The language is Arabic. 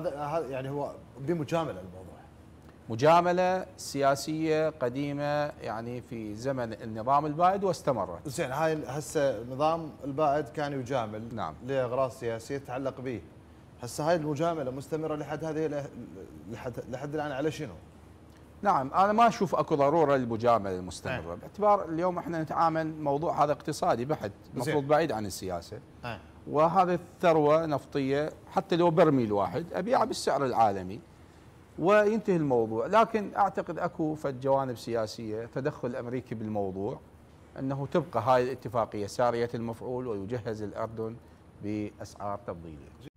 هذا يعني هو بمجامله الموضوع مجامله سياسيه قديمه يعني في زمن النظام البائد واستمرت. زين هاي هسه النظام البائد كان يجامل نعم لاغراض سياسيه تتعلق به. هسه هاي المجامله مستمره لحد هذه لحد لحد الان على شنو؟ نعم انا ما اشوف اكو ضروره للمجامله المستمره أه. باعتبار اليوم احنا نتعامل موضوع هذا اقتصادي بحت مفروض بعيد عن السياسه. أه. وهذه الثروة نفطية حتى لو برميل واحد أبيعه بالسعر العالمي وينتهي الموضوع لكن أعتقد أكو فد جوانب سياسية تدخل الأمريكي بالموضوع أنه تبقى هاي الاتفاقية سارية المفعول ويجهز الأردن بأسعار تفضيلية